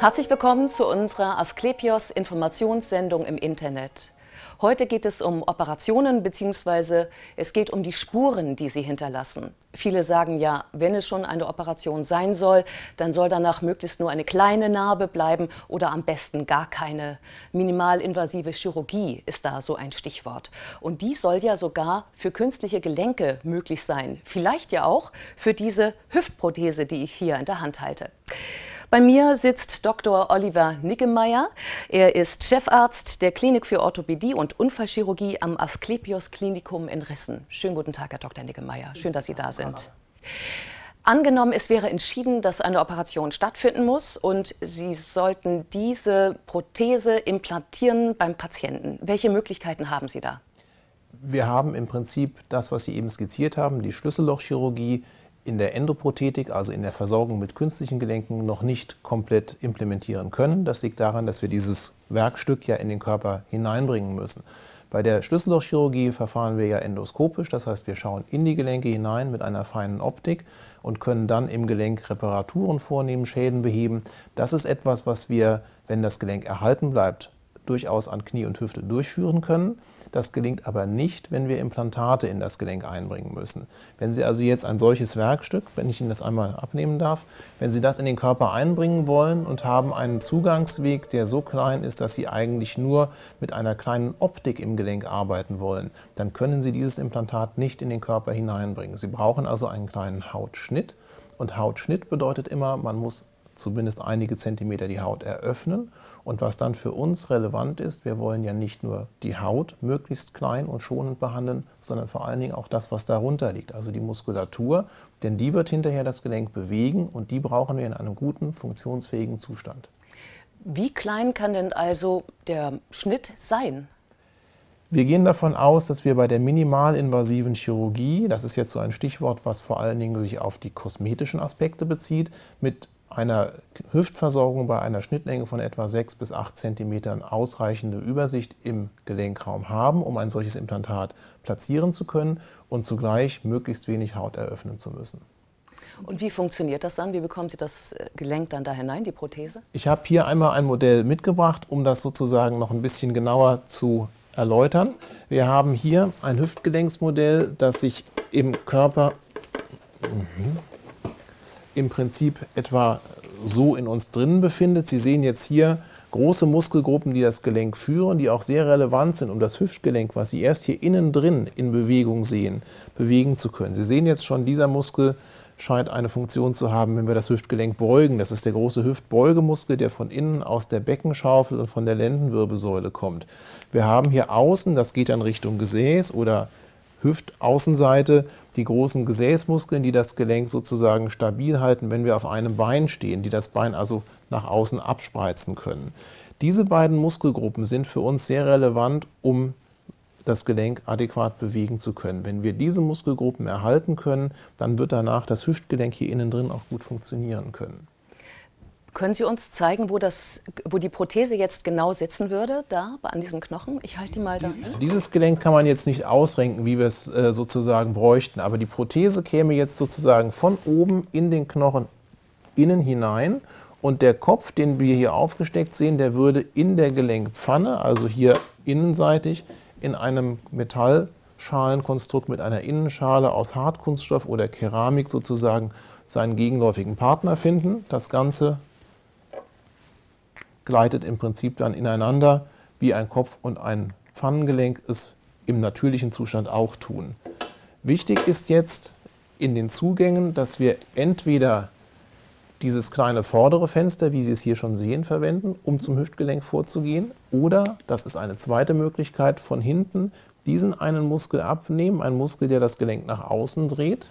Herzlich willkommen zu unserer Asklepios Informationssendung im Internet. Heute geht es um Operationen bzw. es geht um die Spuren, die sie hinterlassen. Viele sagen ja, wenn es schon eine Operation sein soll, dann soll danach möglichst nur eine kleine Narbe bleiben oder am besten gar keine. Minimalinvasive Chirurgie ist da so ein Stichwort. Und die soll ja sogar für künstliche Gelenke möglich sein. Vielleicht ja auch für diese Hüftprothese, die ich hier in der Hand halte. Bei mir sitzt Dr. Oliver Nickemeyer. Er ist Chefarzt der Klinik für Orthopädie und Unfallchirurgie am Asklepios Klinikum in Rissen. Schönen guten Tag, Herr Dr. Nickemeyer. Schön, dass Sie da sind. Angenommen, es wäre entschieden, dass eine Operation stattfinden muss und Sie sollten diese Prothese implantieren beim Patienten. Welche Möglichkeiten haben Sie da? Wir haben im Prinzip das, was Sie eben skizziert haben, die Schlüssellochchirurgie, in der Endoprothetik, also in der Versorgung mit künstlichen Gelenken, noch nicht komplett implementieren können. Das liegt daran, dass wir dieses Werkstück ja in den Körper hineinbringen müssen. Bei der Schlüssellochchirurgie verfahren wir ja endoskopisch, das heißt wir schauen in die Gelenke hinein mit einer feinen Optik und können dann im Gelenk Reparaturen vornehmen, Schäden beheben. Das ist etwas, was wir, wenn das Gelenk erhalten bleibt, durchaus an Knie und Hüfte durchführen können. Das gelingt aber nicht, wenn wir Implantate in das Gelenk einbringen müssen. Wenn Sie also jetzt ein solches Werkstück, wenn ich Ihnen das einmal abnehmen darf, wenn Sie das in den Körper einbringen wollen und haben einen Zugangsweg, der so klein ist, dass Sie eigentlich nur mit einer kleinen Optik im Gelenk arbeiten wollen, dann können Sie dieses Implantat nicht in den Körper hineinbringen. Sie brauchen also einen kleinen Hautschnitt. Und Hautschnitt bedeutet immer, man muss zumindest einige Zentimeter die Haut eröffnen. Und was dann für uns relevant ist, wir wollen ja nicht nur die Haut möglichst klein und schonend behandeln, sondern vor allen Dingen auch das, was darunter liegt, also die Muskulatur, denn die wird hinterher das Gelenk bewegen und die brauchen wir in einem guten, funktionsfähigen Zustand. Wie klein kann denn also der Schnitt sein? Wir gehen davon aus, dass wir bei der minimalinvasiven Chirurgie, das ist jetzt so ein Stichwort, was vor allen Dingen sich auf die kosmetischen Aspekte bezieht, mit einer Hüftversorgung bei einer Schnittlänge von etwa 6 bis 8 cm ausreichende Übersicht im Gelenkraum haben, um ein solches Implantat platzieren zu können und zugleich möglichst wenig Haut eröffnen zu müssen. Und wie funktioniert das dann? Wie bekommen Sie das äh, Gelenk dann da hinein, die Prothese? Ich habe hier einmal ein Modell mitgebracht, um das sozusagen noch ein bisschen genauer zu erläutern. Wir haben hier ein Hüftgelenksmodell, das sich im Körper mhm, im Prinzip etwa so in uns drinnen befindet. Sie sehen jetzt hier große Muskelgruppen, die das Gelenk führen, die auch sehr relevant sind, um das Hüftgelenk, was Sie erst hier innen drin in Bewegung sehen, bewegen zu können. Sie sehen jetzt schon, dieser Muskel scheint eine Funktion zu haben, wenn wir das Hüftgelenk beugen. Das ist der große Hüftbeugemuskel, der von innen aus der Beckenschaufel und von der Lendenwirbelsäule kommt. Wir haben hier außen, das geht dann Richtung Gesäß oder Hüftaußenseite die großen Gesäßmuskeln, die das Gelenk sozusagen stabil halten, wenn wir auf einem Bein stehen, die das Bein also nach außen abspreizen können. Diese beiden Muskelgruppen sind für uns sehr relevant, um das Gelenk adäquat bewegen zu können. Wenn wir diese Muskelgruppen erhalten können, dann wird danach das Hüftgelenk hier innen drin auch gut funktionieren können. Können Sie uns zeigen, wo, das, wo die Prothese jetzt genau sitzen würde, da an diesem Knochen? Ich halte die mal da. Dieses Gelenk kann man jetzt nicht ausrenken, wie wir es äh, sozusagen bräuchten, aber die Prothese käme jetzt sozusagen von oben in den Knochen innen hinein und der Kopf, den wir hier aufgesteckt sehen, der würde in der Gelenkpfanne, also hier innenseitig, in einem Metallschalenkonstrukt mit einer Innenschale aus Hartkunststoff oder Keramik sozusagen seinen gegenläufigen Partner finden. Das Ganze gleitet im Prinzip dann ineinander, wie ein Kopf und ein Pfannengelenk es im natürlichen Zustand auch tun. Wichtig ist jetzt in den Zugängen, dass wir entweder dieses kleine vordere Fenster, wie Sie es hier schon sehen, verwenden, um zum Hüftgelenk vorzugehen. Oder, das ist eine zweite Möglichkeit, von hinten diesen einen Muskel abnehmen, einen Muskel, der das Gelenk nach außen dreht,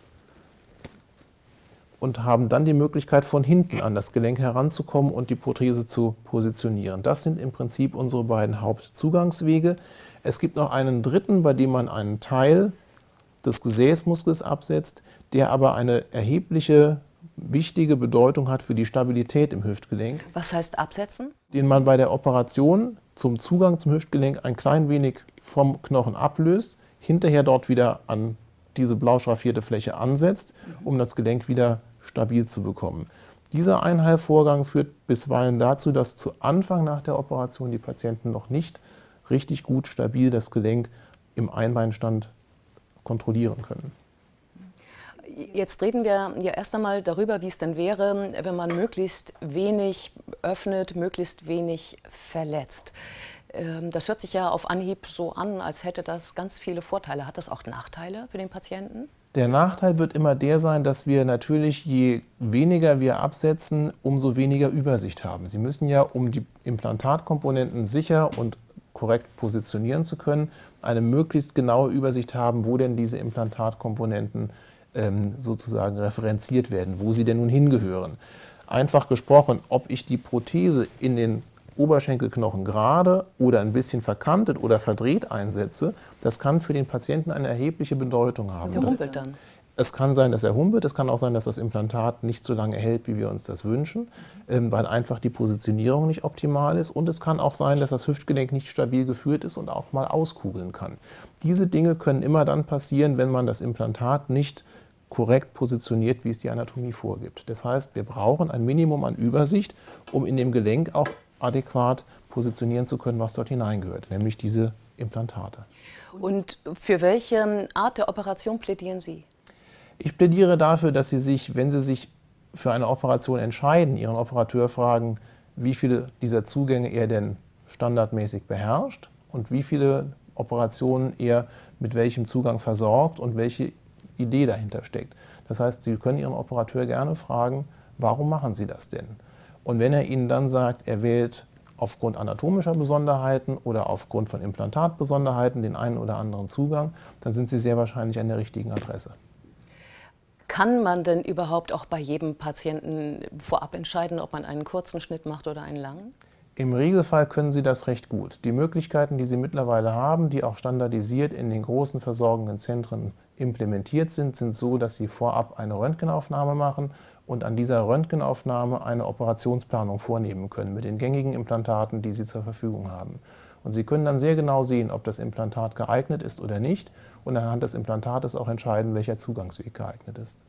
und haben dann die Möglichkeit, von hinten an das Gelenk heranzukommen und die Prothese zu positionieren. Das sind im Prinzip unsere beiden Hauptzugangswege. Es gibt noch einen dritten, bei dem man einen Teil des Gesäßmuskels absetzt, der aber eine erhebliche wichtige Bedeutung hat für die Stabilität im Hüftgelenk. Was heißt absetzen? Den man bei der Operation zum Zugang zum Hüftgelenk ein klein wenig vom Knochen ablöst, hinterher dort wieder an diese blau schraffierte Fläche ansetzt, um das Gelenk wieder stabil zu bekommen. Dieser Einheilvorgang führt bisweilen dazu, dass zu Anfang nach der Operation die Patienten noch nicht richtig gut stabil das Gelenk im Einbeinstand kontrollieren können. Jetzt reden wir ja erst einmal darüber, wie es denn wäre, wenn man möglichst wenig öffnet, möglichst wenig verletzt. Ähm, das hört sich ja auf Anhieb so an, als hätte das ganz viele Vorteile. Hat das auch Nachteile für den Patienten? Der Nachteil wird immer der sein, dass wir natürlich, je weniger wir absetzen, umso weniger Übersicht haben. Sie müssen ja, um die Implantatkomponenten sicher und korrekt positionieren zu können, eine möglichst genaue Übersicht haben, wo denn diese Implantatkomponenten ähm, sozusagen referenziert werden, wo sie denn nun hingehören. Einfach gesprochen, ob ich die Prothese in den Oberschenkelknochen gerade oder ein bisschen verkantet oder verdreht einsetze, das kann für den Patienten eine erhebliche Bedeutung haben. Der humpelt dann. Es kann sein, dass er humpelt, es kann auch sein, dass das Implantat nicht so lange hält, wie wir uns das wünschen, ähm, weil einfach die Positionierung nicht optimal ist. Und es kann auch sein, dass das Hüftgelenk nicht stabil geführt ist und auch mal auskugeln kann. Diese Dinge können immer dann passieren, wenn man das Implantat nicht korrekt positioniert, wie es die Anatomie vorgibt. Das heißt, wir brauchen ein Minimum an Übersicht, um in dem Gelenk auch adäquat positionieren zu können, was dort hineingehört, nämlich diese Implantate. Und für welche Art der Operation plädieren Sie? Ich plädiere dafür, dass Sie sich, wenn Sie sich für eine Operation entscheiden, Ihren Operateur fragen, wie viele dieser Zugänge er denn standardmäßig beherrscht und wie viele Operationen er mit welchem Zugang versorgt und welche Idee dahinter steckt. Das heißt, Sie können Ihren Operateur gerne fragen, warum machen Sie das denn? Und wenn er Ihnen dann sagt, er wählt aufgrund anatomischer Besonderheiten oder aufgrund von Implantatbesonderheiten den einen oder anderen Zugang, dann sind Sie sehr wahrscheinlich an der richtigen Adresse. Kann man denn überhaupt auch bei jedem Patienten vorab entscheiden, ob man einen kurzen Schnitt macht oder einen langen? Im Regelfall können Sie das recht gut. Die Möglichkeiten, die Sie mittlerweile haben, die auch standardisiert in den großen versorgenden Zentren implementiert sind, sind so, dass Sie vorab eine Röntgenaufnahme machen und an dieser Röntgenaufnahme eine Operationsplanung vornehmen können mit den gängigen Implantaten, die Sie zur Verfügung haben. Und Sie können dann sehr genau sehen, ob das Implantat geeignet ist oder nicht und anhand des Implantates auch entscheiden, welcher Zugangsweg geeignet ist.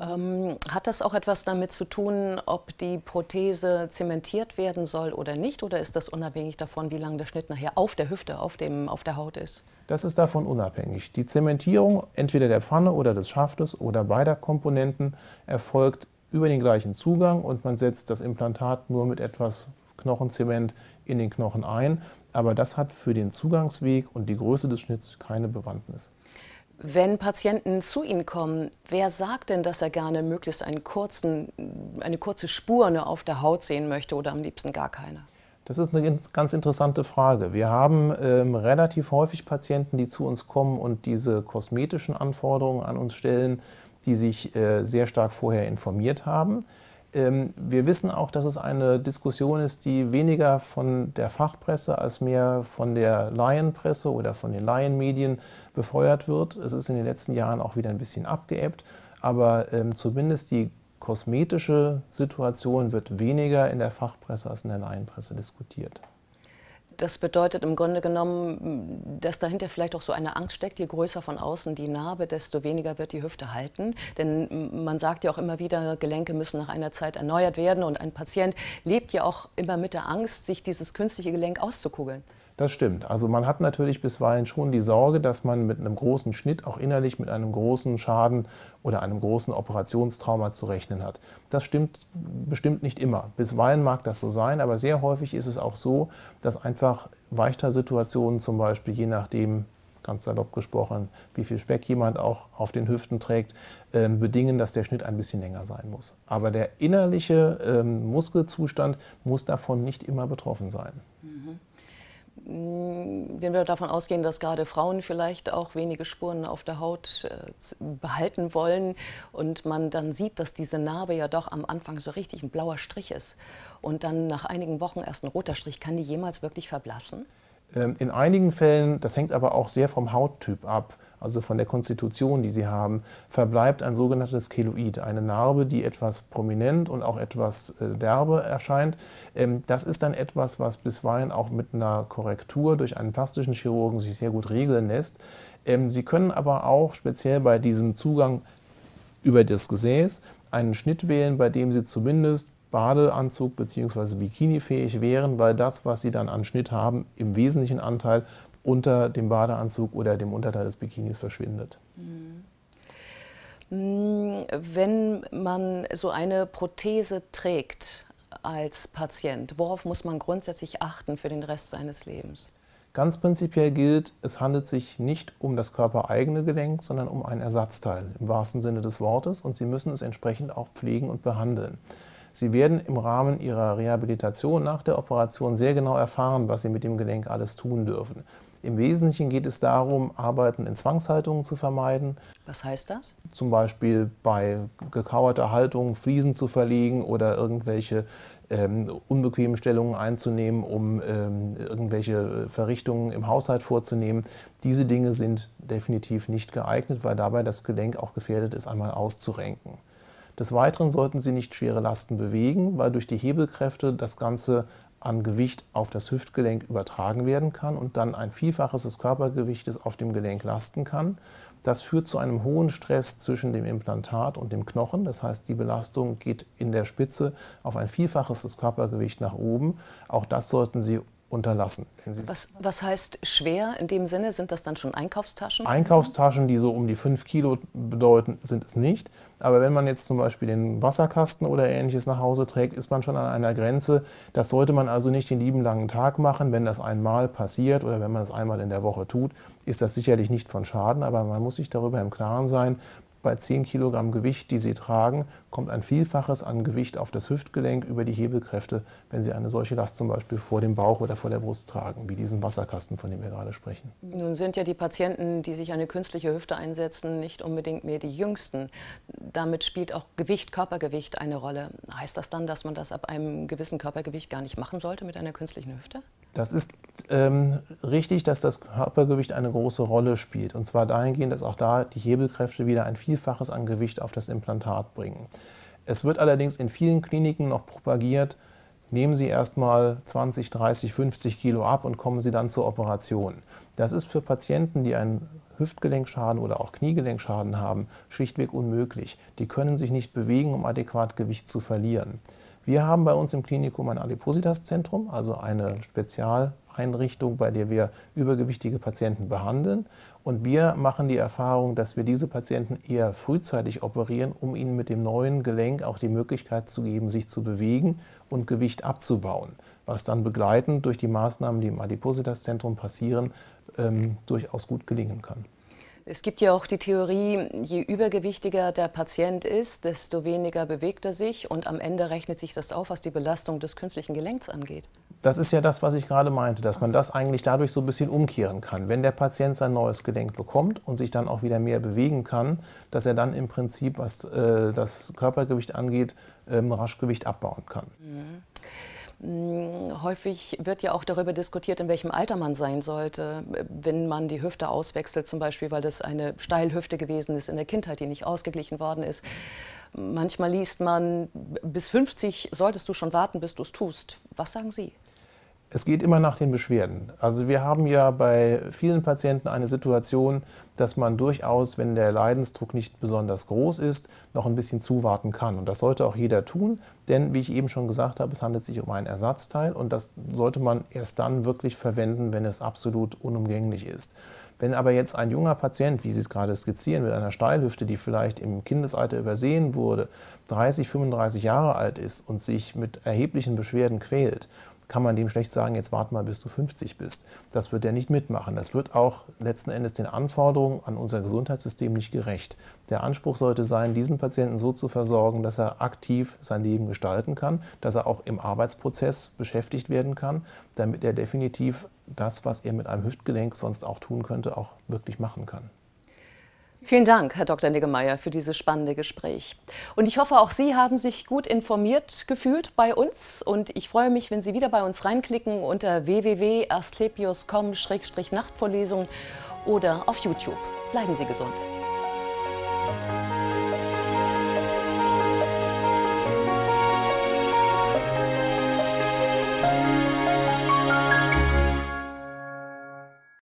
Ähm, hat das auch etwas damit zu tun, ob die Prothese zementiert werden soll oder nicht? Oder ist das unabhängig davon, wie lang der Schnitt nachher auf der Hüfte, auf, dem, auf der Haut ist? Das ist davon unabhängig. Die Zementierung entweder der Pfanne oder des Schaftes oder beider Komponenten erfolgt über den gleichen Zugang und man setzt das Implantat nur mit etwas Knochenzement in den Knochen ein. Aber das hat für den Zugangsweg und die Größe des Schnitts keine Bewandtnis. Wenn Patienten zu Ihnen kommen, wer sagt denn, dass er gerne möglichst kurzen, eine kurze Spur nur auf der Haut sehen möchte oder am liebsten gar keine? Das ist eine ganz interessante Frage. Wir haben ähm, relativ häufig Patienten, die zu uns kommen und diese kosmetischen Anforderungen an uns stellen, die sich äh, sehr stark vorher informiert haben. Ähm, wir wissen auch, dass es eine Diskussion ist, die weniger von der Fachpresse als mehr von der Laienpresse oder von den Laienmedien befeuert wird. Es ist in den letzten Jahren auch wieder ein bisschen abgeebbt, aber ähm, zumindest die kosmetische Situation wird weniger in der Fachpresse als in der Laienpresse diskutiert. Das bedeutet im Grunde genommen, dass dahinter vielleicht auch so eine Angst steckt, je größer von außen die Narbe, desto weniger wird die Hüfte halten. Denn man sagt ja auch immer wieder, Gelenke müssen nach einer Zeit erneuert werden und ein Patient lebt ja auch immer mit der Angst, sich dieses künstliche Gelenk auszukugeln. Das stimmt. Also man hat natürlich bisweilen schon die Sorge, dass man mit einem großen Schnitt auch innerlich mit einem großen Schaden oder einem großen Operationstrauma zu rechnen hat. Das stimmt bestimmt nicht immer. Bisweilen mag das so sein, aber sehr häufig ist es auch so, dass einfach Weichtalsituationen zum Beispiel, je nachdem, ganz salopp gesprochen, wie viel Speck jemand auch auf den Hüften trägt, äh, bedingen, dass der Schnitt ein bisschen länger sein muss. Aber der innerliche äh, Muskelzustand muss davon nicht immer betroffen sein. Mhm. Hm, wenn wir davon ausgehen, dass gerade Frauen vielleicht auch wenige Spuren auf der Haut äh, behalten wollen und man dann sieht, dass diese Narbe ja doch am Anfang so richtig ein blauer Strich ist und dann nach einigen Wochen erst ein roter Strich, kann die jemals wirklich verblassen? Ähm, in einigen Fällen, das hängt aber auch sehr vom Hauttyp ab also von der Konstitution, die sie haben, verbleibt ein sogenanntes Keloid, eine Narbe, die etwas prominent und auch etwas äh, derbe erscheint. Ähm, das ist dann etwas, was bisweilen auch mit einer Korrektur durch einen plastischen Chirurgen sich sehr gut regeln lässt. Ähm, sie können aber auch speziell bei diesem Zugang über das Gesäß einen Schnitt wählen, bei dem Sie zumindest Badeanzug bzw. Bikini fähig wären, weil das, was sie dann an Schnitt haben, im wesentlichen Anteil unter dem Badeanzug oder dem Unterteil des Bikinis verschwindet. Mhm. Mm, wenn man so eine Prothese trägt als Patient, worauf muss man grundsätzlich achten für den Rest seines Lebens? Ganz prinzipiell gilt, es handelt sich nicht um das körpereigene Gelenk, sondern um ein Ersatzteil im wahrsten Sinne des Wortes und Sie müssen es entsprechend auch pflegen und behandeln. Sie werden im Rahmen Ihrer Rehabilitation nach der Operation sehr genau erfahren, was Sie mit dem Gelenk alles tun dürfen. Im Wesentlichen geht es darum, Arbeiten in Zwangshaltungen zu vermeiden. Was heißt das? Zum Beispiel bei gekauerter Haltung Fliesen zu verlegen oder irgendwelche ähm, unbequemen Stellungen einzunehmen, um ähm, irgendwelche Verrichtungen im Haushalt vorzunehmen. Diese Dinge sind definitiv nicht geeignet, weil dabei das Gelenk auch gefährdet ist, einmal auszurenken. Des Weiteren sollten Sie nicht schwere Lasten bewegen, weil durch die Hebelkräfte das Ganze an Gewicht auf das Hüftgelenk übertragen werden kann und dann ein Vielfaches des Körpergewichtes auf dem Gelenk lasten kann. Das führt zu einem hohen Stress zwischen dem Implantat und dem Knochen. Das heißt, die Belastung geht in der Spitze auf ein Vielfaches des Körpergewichts nach oben. Auch das sollten Sie unterlassen. Was, was, heißt schwer in dem Sinne? Sind das dann schon Einkaufstaschen? Einkaufstaschen, die so um die 5 Kilo bedeuten, sind es nicht. Aber wenn man jetzt zum Beispiel den Wasserkasten oder ähnliches nach Hause trägt, ist man schon an einer Grenze. Das sollte man also nicht den lieben langen Tag machen. Wenn das einmal passiert oder wenn man es einmal in der Woche tut, ist das sicherlich nicht von Schaden, aber man muss sich darüber im Klaren sein, bei 10 Kilogramm Gewicht, die Sie tragen, kommt ein Vielfaches an Gewicht auf das Hüftgelenk über die Hebelkräfte, wenn Sie eine solche Last zum Beispiel vor dem Bauch oder vor der Brust tragen, wie diesen Wasserkasten, von dem wir gerade sprechen. Nun sind ja die Patienten, die sich eine künstliche Hüfte einsetzen, nicht unbedingt mehr die jüngsten. Damit spielt auch Gewicht, Körpergewicht eine Rolle. Heißt das dann, dass man das ab einem gewissen Körpergewicht gar nicht machen sollte mit einer künstlichen Hüfte? Das ist ähm, richtig, dass das Körpergewicht eine große Rolle spielt. Und zwar dahingehend, dass auch da die Hebelkräfte wieder ein Vielfaches an Gewicht auf das Implantat bringen. Es wird allerdings in vielen Kliniken noch propagiert, nehmen Sie erstmal 20, 30, 50 Kilo ab und kommen Sie dann zur Operation. Das ist für Patienten, die einen Hüftgelenkschaden oder auch Kniegelenkschaden haben, schlichtweg unmöglich. Die können sich nicht bewegen, um adäquat Gewicht zu verlieren. Wir haben bei uns im Klinikum ein Adipositas-Zentrum, also eine Spezial- Einrichtung, bei der wir übergewichtige Patienten behandeln. Und wir machen die Erfahrung, dass wir diese Patienten eher frühzeitig operieren, um ihnen mit dem neuen Gelenk auch die Möglichkeit zu geben, sich zu bewegen und Gewicht abzubauen, was dann begleitend durch die Maßnahmen, die im Adipositas-Zentrum passieren, ähm, durchaus gut gelingen kann. Es gibt ja auch die Theorie, je übergewichtiger der Patient ist, desto weniger bewegt er sich und am Ende rechnet sich das auf, was die Belastung des künstlichen Gelenks angeht. Das ist ja das, was ich gerade meinte, dass man also. das eigentlich dadurch so ein bisschen umkehren kann. Wenn der Patient sein neues Gelenk bekommt und sich dann auch wieder mehr bewegen kann, dass er dann im Prinzip, was äh, das Körpergewicht angeht, ähm, rasch Gewicht abbauen kann. Mhm. Hm, häufig wird ja auch darüber diskutiert, in welchem Alter man sein sollte, wenn man die Hüfte auswechselt, zum Beispiel, weil das eine Steilhüfte gewesen ist in der Kindheit, die nicht ausgeglichen worden ist. Manchmal liest man, bis 50 solltest du schon warten, bis du es tust. Was sagen Sie? Es geht immer nach den Beschwerden. Also wir haben ja bei vielen Patienten eine Situation, dass man durchaus, wenn der Leidensdruck nicht besonders groß ist, noch ein bisschen zuwarten kann. Und das sollte auch jeder tun, denn wie ich eben schon gesagt habe, es handelt sich um ein Ersatzteil und das sollte man erst dann wirklich verwenden, wenn es absolut unumgänglich ist. Wenn aber jetzt ein junger Patient, wie Sie es gerade skizzieren, mit einer Steilhüfte, die vielleicht im Kindesalter übersehen wurde, 30, 35 Jahre alt ist und sich mit erheblichen Beschwerden quält, kann man dem schlecht sagen, jetzt warte mal, bis du 50 bist. Das wird er nicht mitmachen. Das wird auch letzten Endes den Anforderungen an unser Gesundheitssystem nicht gerecht. Der Anspruch sollte sein, diesen Patienten so zu versorgen, dass er aktiv sein Leben gestalten kann, dass er auch im Arbeitsprozess beschäftigt werden kann, damit er definitiv das, was er mit einem Hüftgelenk sonst auch tun könnte, auch wirklich machen kann. Vielen Dank, Herr Dr. Niggemeier, für dieses spannende Gespräch. Und ich hoffe, auch Sie haben sich gut informiert gefühlt bei uns. Und ich freue mich, wenn Sie wieder bei uns reinklicken unter www.asklepios.com-nachtvorlesung oder auf YouTube. Bleiben Sie gesund.